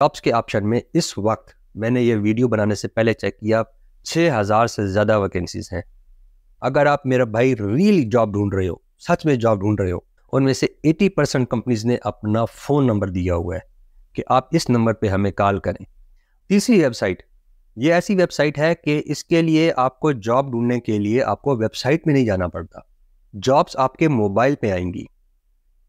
tops के option में इस वक्त मैंने ये वीडियो बनाने से पहले चेक किया छः हज़ार से ज़्यादा वैकेंसीज़ हैं अगर आप मेरा भाई रियल जॉब ढूंढ रहे हो सच में जॉब ढूंढ रहे हो उनमें से 80 परसेंट कंपनीज ने अपना फ़ोन नंबर दिया हुआ है कि आप इस नंबर पे हमें कॉल करें तीसरी वेबसाइट ये ऐसी वेबसाइट है कि इसके लिए आपको जॉब ढूंढने के लिए आपको वेबसाइट में नहीं जाना पड़ता जॉब्स आपके मोबाइल पर आएंगी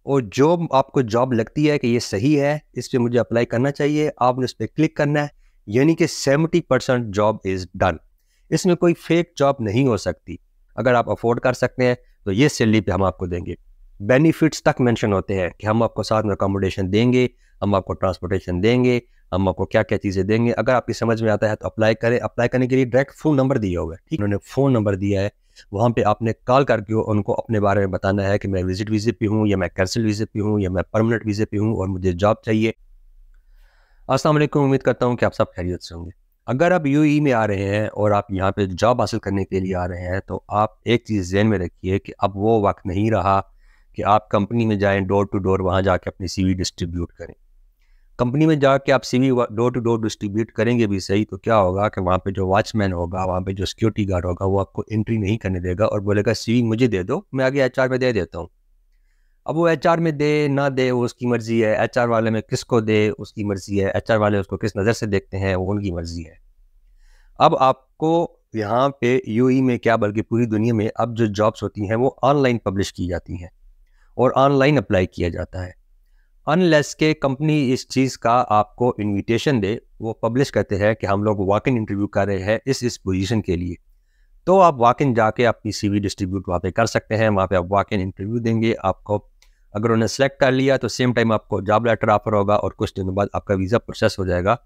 और जो आपको जॉब लगती है कि ये सही है इस पर मुझे अप्लाई करना चाहिए आपने उस पर क्लिक करना है यानी कि seventy percent job is done इसमें कोई फेक जॉब नहीं हो सकती अगर आप अफोर्ड कर सकते हैं तो ये सैलरी पे हम आपको देंगे बेनिफिट्स तक मेंशन होते हैं कि हम आपको साथ में अकोमोडेशन देंगे हम आपको ट्रांसपोर्टेशन देंगे हम आपको क्या क्या चीज़ें देंगे अगर आपकी समझ में आता है तो अप्लाई करें अप्लाई करने के लिए डायरेक्ट फ़ोन नंबर दिया हुआ है ठीक उन्होंने फ़ोन नंबर दिया है वहाँ पे आपने कॉल करके उनको अपने बारे में बताना है कि मैं विजिट वीज़े पे हूँ या मैं कैंसिल वीज़े पे हूँ या मैं परमानेंट वीज़े पे हूँ और मुझे जॉब चाहिए अस्सलाम उम्मीद करता हूँ कि आप सब खैरियत से होंगे अगर आप यू में आ रहे हैं और आप यहाँ पर जॉब हासिल करने के लिए आ रहे हैं तो आप एक चीज़ जहन में रखिए कि अब वो वक्त नहीं रहा कि आप कंपनी में जाएँ डोर टू डोर वहाँ जाके अपनी सी डिस्ट्रीब्यूट करें कंपनी में जाके आप CV door to door distribute करेंगे भी सही तो क्या होगा कि वहाँ पे जो वॉचमैन होगा वहाँ पे जो सिक्योरिटी गार्ड होगा वो आपको एंट्री नहीं करने देगा और बोलेगा सीवी मुझे दे दो मैं आगे एच में दे देता हूँ अब वो एच में दे ना दे वो उसकी मर्ज़ी है एच वाले में किसको दे उसकी मर्ज़ी है एच वाले उसको किस नज़र से देखते हैं वो उनकी मर्ज़ी है अब आपको यहाँ पे यू e में क्या बल्कि पूरी दुनिया में अब जो जॉब्स होती हैं वो ऑनलाइन पब्लिश की जाती हैं और ऑनलाइन अप्लाई किया जाता है अनलेस के कंपनी इस चीज़ का आपको इनविटेशन दे वो पब्लिश करते हैं कि हम लोग वॉक इन इंटरव्यू कर रहे हैं इस इस पोजीशन के लिए तो आप वॉक इन जाके अपनी वी डिस्ट्रीब्यूट वहाँ पे कर सकते हैं वहाँ पे आप वॉक इन इंटरव्यू देंगे आपको अगर उन्हें सेलेक्ट कर लिया तो सेम टाइम आपको जॉब लेटर ऑफर होगा और कुछ दिनों बाद आपका वीज़ा प्रोसेस हो जाएगा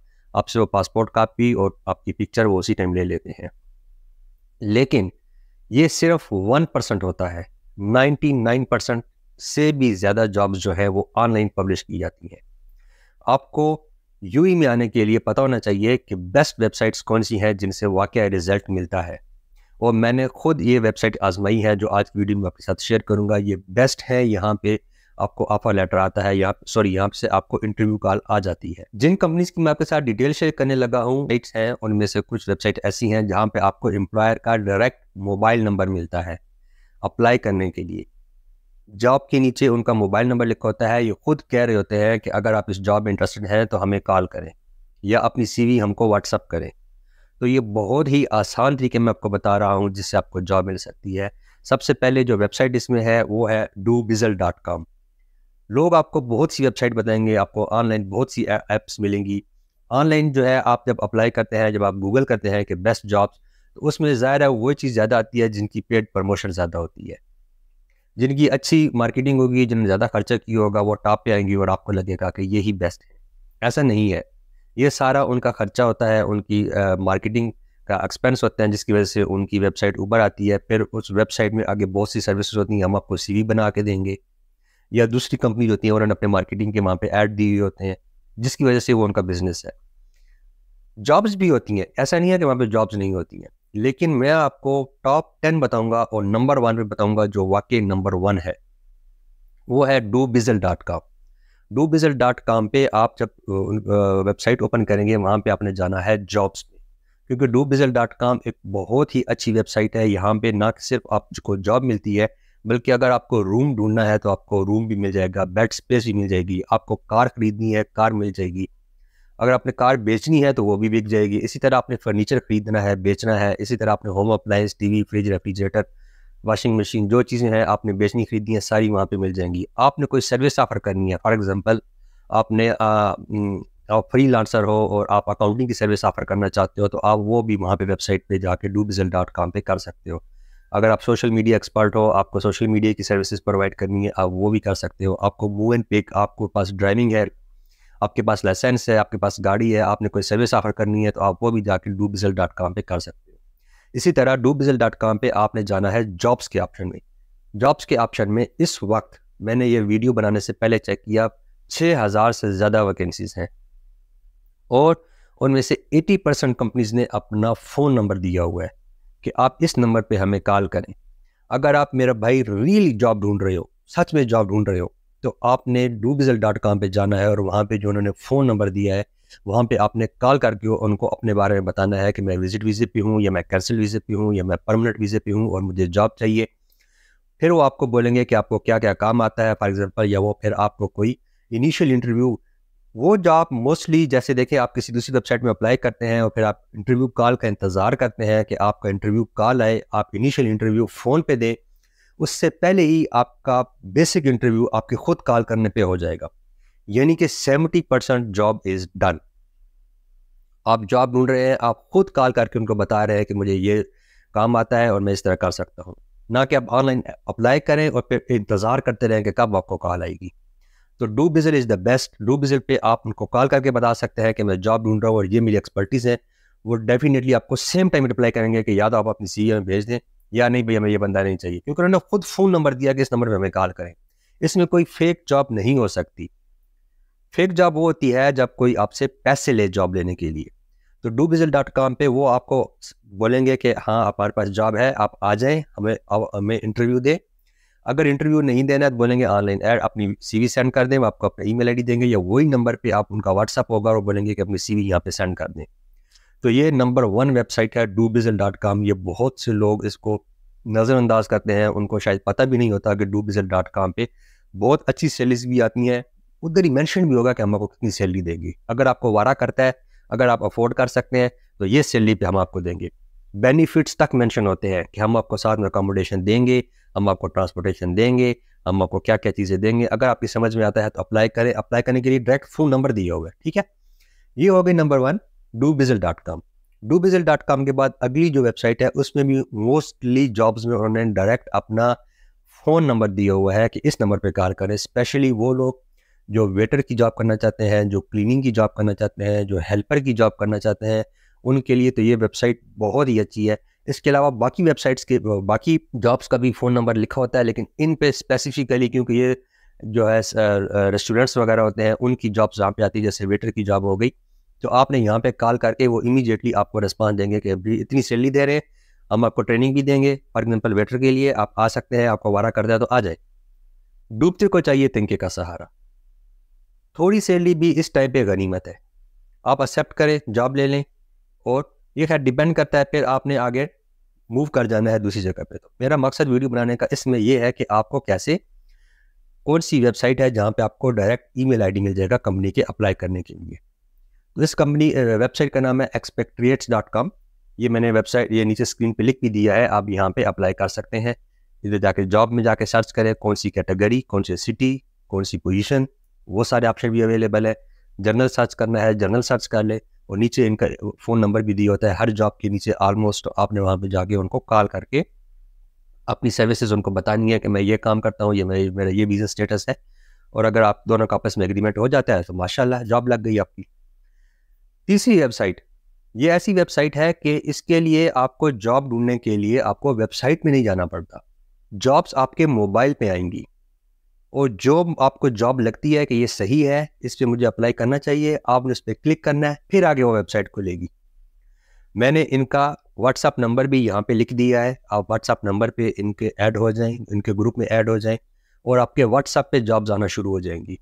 आपसे वो पासपोर्ट कापी और आपकी पिक्चर वो उसी टाइम ले लेते हैं लेकिन ये सिर्फ वन परसेंट होता है नाइन्टी नाइन परसेंट से भी ज़्यादा जॉब्स जो है वो ऑनलाइन पब्लिश की जाती हैं आपको यू e में आने के लिए पता होना चाहिए कि बेस्ट वेबसाइट्स कौन सी हैं जिनसे वाक़ रिज़ल्ट मिलता है और मैंने खुद ये वेबसाइट आजमाई है जो आज की वीडियो में आपके साथ शेयर करूँगा ये बेस्ट है यहाँ पे आपको ऑफर लेटर आता है यहाँ सॉरी यहाँ से आपको इंटरव्यू कॉल आ जाती है जिन कंपनीज की मैं आपके साथ डिटेल शेयर करने लगा हूँ हैं उनमें से कुछ वेबसाइट ऐसी हैं जहाँ पे आपको एम्प्लॉयर का डायरेक्ट मोबाइल नंबर मिलता है अप्लाई करने के लिए जॉब के नीचे उनका मोबाइल नंबर लिखा होता है ये खुद कह रहे होते हैं कि अगर आप इस जॉब में इंटरेस्टेड हैं तो हमें कॉल करें या अपनी सीवी हमको व्हाट्सअप करें तो ये बहुत ही आसान तरीके मैं आपको बता रहा हूँ जिससे आपको जॉब मिल सकती है सबसे पहले जो वेबसाइट इसमें है वो है डू बिजल डॉट कॉम लोग आपको बहुत सी वेबसाइट बताएंगे आपको ऑनलाइन बहुत सी ऐप्स मिलेंगी ऑनलाइन जो है आप जब अप्लाई करते हैं जब आप गूगल करते हैं कि बेस्ट जॉब्स तो उसमें ज़ाहिर है वही चीज़ ज़्यादा आती है जिनकी पेड प्रमोशन ज़्यादा होती है जिनकी अच्छी मार्केटिंग होगी जिन्होंने ज़्यादा खर्चा किया होगा वो टॉप पे आएंगी और आपको लगेगा कि यही बेस्ट है ऐसा नहीं है ये सारा उनका खर्चा होता है उनकी आ, मार्केटिंग का एक्सपेंस होता है जिसकी वजह से उनकी वेबसाइट ऊपर आती है फिर उस वेबसाइट में आगे बहुत सी सर्विसेज होती हैं हम आपको सी बना के देंगे या दूसरी कंपनी होती हैं उन्होंने अपने मार्केटिंग के वहाँ पर ऐड दिए हुए होते हैं जिसकी वजह से वो उनका बिजनेस है जॉब्स भी होती हैं ऐसा नहीं है कि वहाँ पर जॉब्स नहीं होती हैं लेकिन मैं आपको टॉप टेन बताऊंगा और नंबर वन पे बताऊंगा जो वाकई नंबर वन है वो है Dubizzle dot com Dubizzle dot com पर आप जब वेबसाइट ओपन करेंगे वहाँ पर आपने जाना है जॉब्स पे क्योंकि डू बिजल डॉट कॉम एक बहुत ही अच्छी वेबसाइट है यहाँ पे ना सिर्फ आपको जॉब मिलती है बल्कि अगर आपको रूम ढूंढना है तो आपको रूम भी मिल जाएगा बेड स्पेस भी मिल जाएगी आपको कार खरीदनी है कार मिल जाएगी अगर आपने कार बेचनी है तो वो भी बिक जाएगी इसी तरह आपने फर्नीचर खरीदना है बेचना है इसी तरह आपने home T TV fridge refrigerator washing machine जो चीज़ें हैं आपने बेचनी खरीदनी है सारी वहाँ पे मिल जाएंगी आपने कोई सर्विस ऑफर करनी है फॉर एग्जांपल आपने आप फ्री लांसर हो और आप अकाउंटिंग की सर्विस ऑफर करना चाहते हो तो आप वो भी वहाँ पे वेबसाइट पे जाके डू बिजल डॉट कॉम पर कर सकते हो अगर आप सोशल मीडिया एक्सपर्ट हो आपको सोशल मीडिया की सर्विसेज प्रोवाइड करनी है आप वो भी कर सकते हो आपको मूव एंड पिक आपको पास ड्राइविंग है आपके पास लाइसेंस है आपके पास गाड़ी है आपने कोई सर्विस ऑफर करनी है तो आप वो भी जाके डूब डॉट कॉम पर कर सकते हो इसी तरह डूब डॉट कॉम पर आपने जाना है जॉब्स के ऑप्शन में जॉब्स के ऑप्शन में इस वक्त मैंने ये वीडियो बनाने से पहले चेक किया छः हज़ार से ज़्यादा वैकेंसीज़ हैं और उनमें से 80 परसेंट कंपनीज़ ने अपना फ़ोन नंबर दिया हुआ है कि आप इस नंबर पे हमें कॉल करें अगर आप मेरा भाई रियली जॉब ढूंढ रहे हो सच में जॉब ढूंढ रहे हो तो आपने डूबिजल डॉट कॉम पर जाना है और वहाँ पर जो उन्होंने फ़ोन नंबर दिया है वहाँ पे आपने कॉल करके उनको अपने बारे में बताना है कि मैं विजिट वीज़े पे हूँ या मैं कैंसिल वीज़े पे हूँ या मैं परमानेंट वीज़े पे हूँ और मुझे जॉब चाहिए फिर वो आपको बोलेंगे कि आपको क्या क्या काम आता है फॉर एग्ज़ाम्पल या वो फिर आपको कोई इनिशियल इंटरव्यू वो जॉब मोस्टली जैसे देखें आप किसी दूसरी वेबसाइट में अप्लाई करते हैं और फिर आप इंटरव्यू कॉल का इंतज़ार करते हैं कि आपका इंटरव्यू कॉल आए आप इनिशियल इंटरव्यू फ़ोन पर दें उससे पहले ही आपका बेसिक इंटरव्यू आपके खुद कॉल करने पे हो जाएगा यानी कि seventy percent job is done आप जॉब ढूंढ रहे हैं आप खुद कॉल करके उनको बता रहे हैं कि मुझे ये काम आता है और मैं इस तरह कर सकता हूँ ना कि आप ऑनलाइन अप्लाई करें और फिर इंतज़ार करते रहें कि कब आपको कॉल आएगी तो Dubizzle is the best Dubizzle पे आप उनको कॉल करके बता सकते हैं कि मैं जॉब ढूंढ रहा हूँ और ये मेरी एक्सपर्टीज़ है वो डेफिनेटली आपको सेम टाइम रिप्लाई करेंगे कि या तो आप अपनी सी e में भेज दें या नहीं भाई हमें ये बंदा नहीं चाहिए क्योंकि उन्होंने खुद फ़ोन नंबर दिया कि इस नंबर पर हमें कॉल करें इसमें कोई फेक जॉब नहीं हो सकती फेक जॉब वो होती है जब कोई आपसे पैसे ले जॉब लेने के लिए तो डू बिजल डॉट कॉम पर वो आपको बोलेंगे कि हाँ हमारे पास जॉब है आप आ जाएं हमें हमें इंटरव्यू दें अगर इंटरव्यू नहीं देना है तो बोलेंगे ऑनलाइन ऐड अपनी सीवी सेंड कर दें वो आपको अपना ईमेल आईडी देंगे या वही नंबर पे आप उनका व्हाट्सअप होगा और बोलेंगे कि अपनी सीवी यहाँ पर सेंड कर दें तो ये नंबर वन वेबसाइट है डू बिज़ल डॉट कॉम ये बहुत से लोग इसको नज़रअंदाज करते हैं उनको शायद पता भी नहीं होता कि डू बिजल डॉट कॉम पर बहुत अच्छी सैलरीज भी आती हैं उधर ही मैंशन भी होगा कि हम आपको कितनी सैलरी देंगे अगर आपको वारा करता है अगर आप अफोर्ड कर सकते हैं तो ये सैलरी पर हम आपको देंगे बेनिफिट्स तक मैंशन होते हैं कि हम आपको साथ में अकोमोडेशन देंगे हम आपको ट्रांसपोर्टेशन देंगे हम आपको क्या क्या चीज़ें देंगे अगर आपकी समझ में आता है तो अप्लाई करें अप्लाई करने के लिए डायरेक्ट फोन नंबर दिए होगा ठीक है ये हो गई number one Dubizzle dot com के बाद अगली जो वेबसाइट है उसमें भी मोस्टली जॉब्स में उन्होंने डायरेक्ट अपना फ़ोन नंबर दिया हुआ है कि इस नंबर पर कॉल करें स्पेशली वो लोग जो वेटर की जॉब करना चाहते हैं जो क्लीनिंग की जॉब करना चाहते हैं जो हेल्पर की जॉब करना चाहते हैं उनके लिए तो ये वेबसाइट बहुत ही अच्छी है इसके अलावा बाकी वेबसाइट्स के बाकी जॉब्स का भी फ़ोन नंबर लिखा होता है लेकिन इन पे स्पेसिफिकली क्योंकि ये जो है रेस्टोरेंट्स वगैरह होते हैं उनकी जॉब्स यहाँ पे आती है जैसे वेटर की जॉब हो गई तो आपने यहाँ पे कॉल करके वो इमीजिएटली आपको रिस्पॉन्स देंगे कि अभी इतनी सैलरी दे रहे हैं हम आपको ट्रेनिंग भी देंगे फॉर एग्जाम्पल वेटर के लिए आप आ सकते हैं आपको वारा कर दिया तो आ जाए डूबते को चाहिए तिनके का सहारा थोड़ी सैलरी भी इस टाइप पे गनीमत है आप एक्सेप्ट करें जॉब ले लें और ये खैर डिपेंड करता है फिर आपने आगे मूव कर जाना है दूसरी जगह पे तो मेरा मकसद वीडियो बनाने का इसमें यह है कि आपको कैसे कौन सी वेबसाइट है जहाँ पे आपको डायरेक्ट ईमेल आईडी मिल जाएगा कंपनी के अप्लाई करने के लिए इस कंपनी वेबसाइट का नाम है एक्सपेक्ट्रिएट्स डॉट कॉम ये मैंने वेबसाइट ये नीचे स्क्रीन पे लिख भी दिया है आप यहाँ पे अप्लाई कर सकते हैं इधर जाके जॉब में जाके सर्च करें कौन सी कैटेगरी कौन सी सिटी कौन सी पोजीशन वो सारे ऑप्शन भी अवेलेबल है जर्नल सर्च करना है जर्नल सर्च कर ले और नीचे इनका फ़ोन नंबर भी दिया होता है हर जॉब के नीचे ऑलमोस्ट आपने वहाँ पर जाके उनको कॉल करके अपनी सर्विसेज उनको बतानी है कि मैं ये काम करता हूँ ये मेरा मेरा ये बिज़नेस स्टेटस है और अगर आप दोनों का आपस में एग्रीमेंट हो जाता है तो माशाल्लाह जॉब लग गई आपकी तीसरी वेबसाइट ये ऐसी वेबसाइट है कि इसके लिए आपको जॉब ढूंढने के लिए आपको वेबसाइट में नहीं जाना पड़ता जॉब्स आपके मोबाइल पे आएंगी और जो आपको जॉब लगती है कि ये सही है इस पर मुझे अप्लाई करना चाहिए आपने उस पर क्लिक करना है फिर आगे वो वेबसाइट खुलेगी मैंने इनका व्हाट्सअप नंबर भी यहाँ पे लिख दिया है आप व्हाट्सअप नंबर पे इनके ऐड हो जाएं इनके ग्रुप में ऐड हो जाएं और आपके व्हाट्सअप पे जॉब्स आना शुरू हो जाएंगी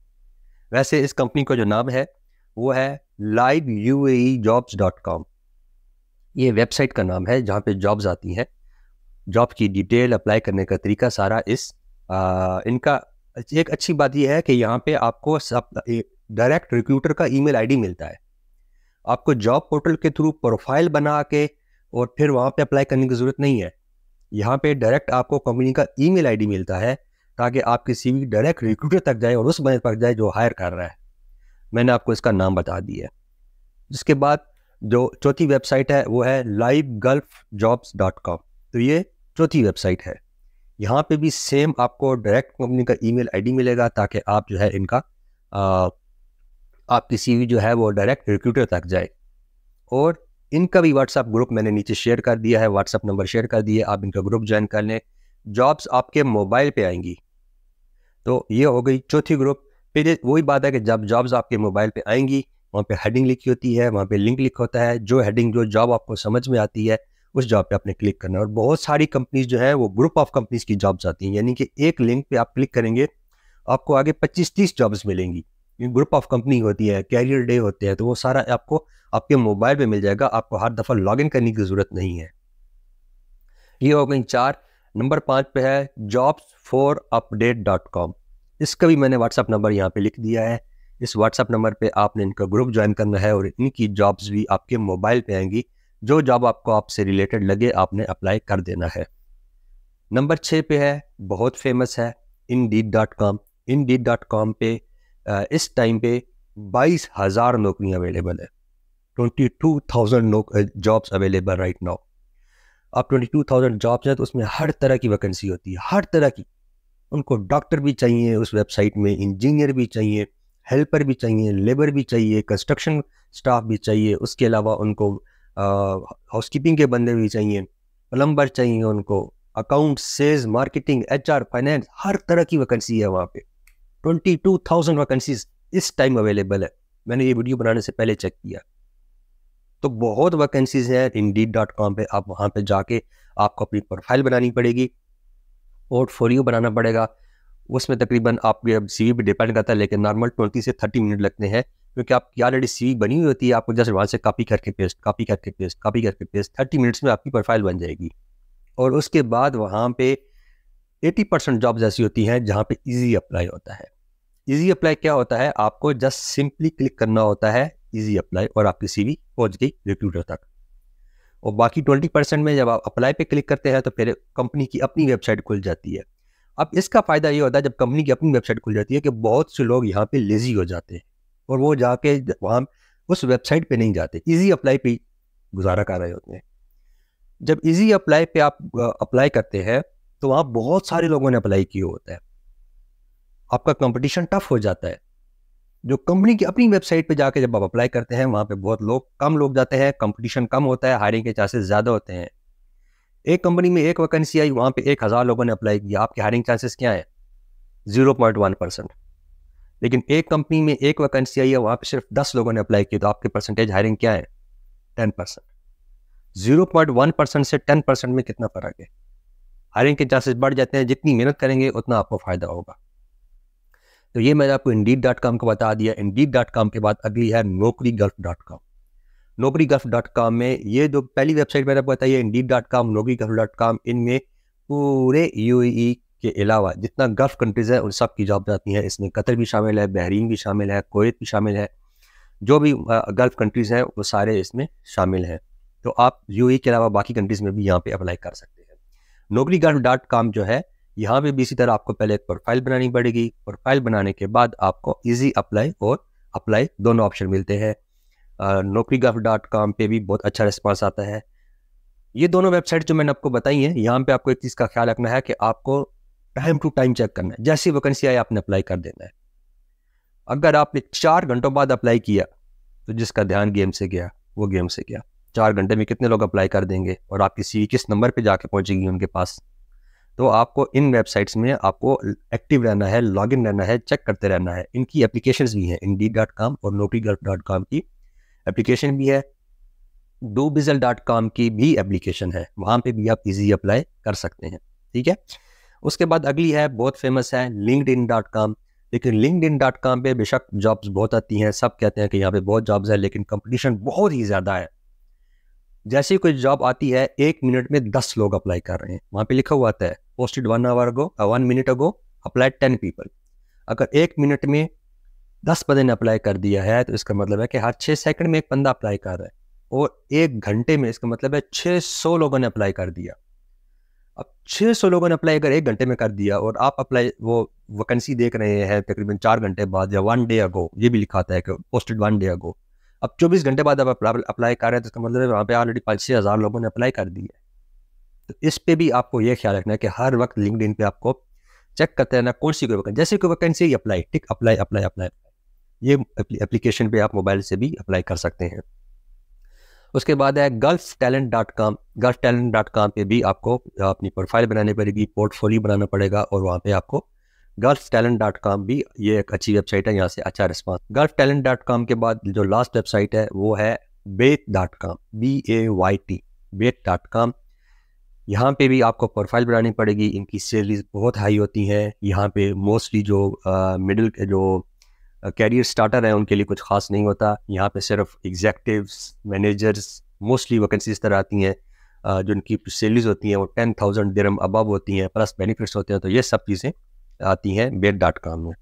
वैसे इस कंपनी का जो नाम है वो है live U A jobs dot com ये वेबसाइट का नाम है जहाँ पे जॉब्स आती हैं जॉब की डिटेल अप्लाई करने का तरीका सारा इस आ, इनका एक अच्छी बात यह है कि यहाँ पे आपको सब डायरेक्ट रिक्रूटर का ईमेल आईडी मिलता है आपको जॉब पोर्टल के थ्रू प्रोफाइल बना के और फिर वहाँ पे अप्लाई करने की ज़रूरत नहीं है यहाँ पे डायरेक्ट आपको कंपनी का ईमेल आईडी मिलता है ताकि आपकी सीवी डायरेक्ट रिक्रूटर तक जाए और उस बंदे तक जाए जो हायर कर रहा है मैंने आपको इसका नाम बता दिया जिसके बाद जो चौथी वेबसाइट है वो है live gulf jobs dot com तो ये चौथी वेबसाइट है यहाँ पे भी सेम आपको डायरेक्ट कंपनी का ईमेल आईडी मिलेगा ताकि आप जो है इनका आ, किसी भी जो है वो डायरेक्ट रिक्रूटर तक जाए और इनका भी व्हाट्सअप ग्रुप मैंने नीचे शेयर कर दिया है व्हाट्सअप नंबर शेयर कर दिया आप इनका ग्रुप ज्वाइन कर लें जॉब्स आपके मोबाइल पे आएंगी तो ये हो गई चौथी ग्रुप फिर वही बात है कि जब जॉब्स आपके मोबाइल पे आएंगी वहाँ पे हेडिंग लिखी होती है वहाँ पे लिंक लिखा होता है जो हेडिंग जो जॉब आपको समझ में आती है उस जॉब पे आपने क्लिक करना है और बहुत सारी कंपनीज जो है वो ग्रुप ऑफ कंपनीज की जॉब्स आती हैं यानी कि एक लिंक पे आप क्लिक करेंगे आपको आगे पच्चीस तीस जॉब्स मिलेंगी ग्रुप ऑफ कंपनी होती है कैरियर डे होते हैं तो वो सारा आपको आपके मोबाइल पे मिल जाएगा आपको हर दफ़ा लॉगिन करने की ज़रूरत नहीं है ये हो गई चार नंबर पाँच पे है jobs for update dot com इसका भी मैंने व्हाट्सअप नंबर यहाँ पे लिख दिया है इस व्हाट्सअप नंबर पे आपने इनका ग्रुप ज्वाइन करना है और इनकी जॉब्स भी आपके मोबाइल पे आएंगी जो जॉब आपको आपसे रिलेटेड लगे आपने अप्लाई कर देना है नंबर छः पे है बहुत फेमस है Indeed dot com Indeed dot com पे इस टाइम पे बाईस हज़ार नौकरियाँ अवेलेबल है twenty two thousand jobs available right now आप ट्वेंटी टू थाउजेंड जॉब्स हैं तो उसमें हर तरह की वैकेंसी होती है हर तरह की उनको डॉक्टर भी चाहिए उस वेबसाइट में इंजीनियर भी चाहिए हेल्पर भी चाहिए लेबर भी चाहिए कंस्ट्रक्शन स्टाफ भी चाहिए उसके अलावा उनको हाउस कीपिंग के बंदे भी चाहिए प्लम्बर चाहिए उनको account sales marketing H finance हर तरह की वैकेंसी है वहाँ पे ट्वेंटी टू थाउजेंड वैकेंसीज इस टाइम अवेलेबल है मैंने ये वीडियो बनाने से पहले चेक किया तो बहुत वैकेंसीज हैं इंडीड डॉट कॉम पर आप वहाँ पर जाके आपको अपनी प्रोफाइल बनानी पड़ेगी पोर्टफोलियो बनाना पड़ेगा उसमें तकरीबन आपके अब सी भी डिपेंड करता है लेकिन नॉर्मल ट्वेंटी से थर्टी मिनट लगते हैं क्योंकि आपकी ऑलरेडी सी बनी हुई होती है आपको जस्ट वहाँ से कॉपी करके पेस्ट कॉपी करके पेस्ट कॉपी करके पेस्ट थर्टी मिनट्स में आपकी प्रोफाइल बन जाएगी और उसके बाद वहाँ पे एटी परसेंट जॉब्स ऐसी होती हैं जहाँ पे इजी अप्लाई होता है इजी अप्लाई क्या होता है आपको जस्ट सिंपली क्लिक करना होता है इजी अप्लाई और आपकी वी पहुंच गई रिक्रूटर तक और बाकी ट्वेंटी परसेंट में जब आप अप्लाई पे क्लिक करते हैं तो फिर कंपनी की अपनी वेबसाइट खुल जाती है अब इसका फ़ायदा ये होता है जब कंपनी की अपनी वेबसाइट खुल जाती है कि बहुत से लोग यहाँ पे लेज़ी हो जाते हैं और वो जाके वहाँ उस वेबसाइट पे नहीं जाते इजी अप्लाई पे गुजारा कर रहे होते हैं जब इजी अप्लाई पे आप अप्लाई करते हैं तो वहाँ बहुत सारे लोगों ने अप्लाई किया होता है आपका कंपटीशन टफ हो जाता है जो कंपनी की अपनी वेबसाइट पे जाके जब आप अप्लाई करते हैं वहाँ पे बहुत लोग कम लोग जाते हैं कंपटीशन कम होता है हायरिंग के चांसेस ज़्यादा होते हैं एक कंपनी में एक वैकेंसी आई वहाँ पे एक हज़ार लोगों ने अप्लाई किया आपके हायरिंग चांसेस क्या हैं जीरो पॉइंट वन परसेंट लेकिन एक कंपनी में एक वैकेंसी आई है वहाँ पर सिर्फ दस लोगों ने अप्लाई किया तो आपके परसेंटेज हायरिंग क्या है ten percent zero point one percent से टेन परसेंट में कितना फ़र्क है हायरिंग के चांसेस बढ़ जाते हैं जितनी मेहनत करेंगे उतना आपको फ़ायदा होगा तो ये मैंने आपको इंडीड डॉट कॉम को बता दिया इंडीड डॉट कॉम के बाद अगली है Naukri gulf dot com Naukri gulf dot com में ये जो पहली वेबसाइट मैंने आपको बताई है Indeed dot com Naukri gulf dot com इनमें पूरे यू e के अलावा जितना गल्फ कंट्रीज़ है उन सब की जॉब जाती हैं इसमें कतर भी शामिल है बहरीन भी शामिल है कोवैत भी शामिल है जो भी गल्फ कंट्रीज़ हैं वो सारे इसमें शामिल हैं तो आप यू e के अलावा बाकी कंट्रीज़ में भी यहाँ पर अप्लाई कर सकते हैं नौकरी गल्फ डॉट कॉम जो है यहाँ भी इसी तरह आपको पहले एक प्रोफाइल बनानी पड़ेगी प्रोफाइल बनाने के बाद आपको इजी अप्लाई और अप्लाई दोनों ऑप्शन मिलते हैं नौकरी गफ डॉट कॉम पर भी बहुत अच्छा रिस्पॉन्स आता है ये दोनों वेबसाइट जो मैंने आपको बताई हैं यहाँ पे आपको एक चीज़ का ख्याल रखना है कि आपको टाइम टू टाइम चेक करना है जैसी वैकेंसी आए आपने अप्लाई कर देना है अगर आपने चार घंटों बाद अप्लाई किया तो जिसका ध्यान गेम से गया वो गेम से गया चार घंटे में कितने लोग अप्लाई कर देंगे और आपकी सी किस नंबर पे जाके पहुंचेगी उनके पास तो आपको इन वेबसाइट्स में आपको एक्टिव रहना है लॉगिन रहना है चेक करते रहना है इनकी एप्लीकेशन भी हैं इन डॉट कॉम और नौकरी डॉट कॉम की एप्लीकेशन भी है डो बिजल डॉट कॉम की भी एप्लीकेशन है वहाँ पे भी आप इजी अप्लाई कर सकते हैं ठीक है उसके बाद अगली है बहुत फेमस है लिंकड इन डॉट कॉम लेकिन लिंकड इन डॉट कॉम पर बेशक जॉब्स बहुत आती हैं सब कहते हैं कि यहाँ पे बहुत जॉब्स हैं लेकिन कंपटीशन बहुत ही ज़्यादा है जैसे ही कोई जॉब आती है एक मिनट में दस लोग अप्लाई कर रहे हैं वहां पे लिखा हुआ है posted one hour ago one minute ago applied ten people अगर एक मिनट में दस बंदे ने अप्लाई कर दिया है तो इसका मतलब है कि हर छः सेकंड में एक बंदा अप्लाई कर रहा है और एक घंटे में इसका मतलब है छः सौ लोगों ने अप्लाई कर दिया अब छः सौ लोगों ने अप्लाई अगर एक घंटे में कर दिया और आप अप्लाई वो वैकेंसी देख रहे हैं तकरीबन चार घंटे बाद या वन डे अगो ये भी लिखाता है कि पोस्टेड वन डे अगो अब चौबीस घंटे बाद आप अप्लाई कर रहे हैं तो इसका मतलब वहाँ पे ऑलरेडी पाँच छः हज़ार लोगों ने अप्लाई कर दी है तो इस पर भी आपको ये ख्याल रखना है कि हर वक्त लिंकड इन आपको चेक करते रहना कौन सी कोई वैकेंसी जैसे कोई वैकेंसी ही अप्लाई ठीक अप्लाई अप्लाई अप्लाई ये एप्लीकेशन पे आप मोबाइल से भी अप्लाई कर सकते हैं उसके बाद है gulf talent dot com gulf talent dot com पर भी आपको अपनी प्रोफाइल बनानी पड़ेगी पोर्टफोलियो बनाना पड़ेगा और वहाँ पे आपको गर्ल्फ टैलेंट डॉट कॉम भी ये एक अच्छी वेबसाइट है यहाँ से अच्छा response gulf talent dot com के बाद जो लास्ट वेबसाइट है वो है Bayt dot com B A Y T Bayt dot com यहाँ पे भी आपको प्रोफाइल बनानी पड़ेगी इनकी सैलरीज बहुत हाई होती हैं यहाँ पे मोस्टली जो मिडिल uh, जो कैरियर uh, स्टार्टर हैं उनके लिए कुछ खास नहीं होता यहाँ पे सिर्फ एग्जैक्टिवस मैनेजर्स मोस्टली वैकेंसी इस तरह आती हैं जो इनकी सैलरीज होती हैं वो टेन थाउजेंड दरम अबव होती हैं प्लस बेनिफिट्स होते हैं तो ये सब चीज़ें आती हैं बेट डॉट कॉम में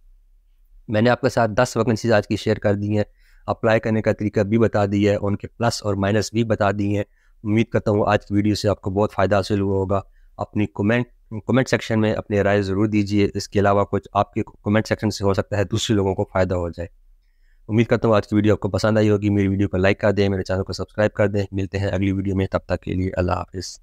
मैंने आपके साथ दस वैकेंसीज आज की शेयर कर दी हैं अप्लाई करने का तरीका भी बता दी है उनके प्लस और माइनस भी बता दिए हैं उम्मीद करता हूँ आज की वीडियो से आपको बहुत फ़ायदा हासिल हुआ होगा अपनी कमेंट कमेंट सेक्शन में अपनी राय ज़रूर दीजिए इसके अलावा कुछ आपके कमेंट सेक्शन से हो सकता है दूसरे लोगों को फ़ायदा हो जाए उम्मीद करता हूँ आज की वीडियो आपको पसंद आई होगी मेरी वीडियो को लाइक कर दें मेरे चैनल को सब्सक्राइब कर दें मिलते हैं अगली वीडियो में तब तक के लिए अल्लाह हाफिज़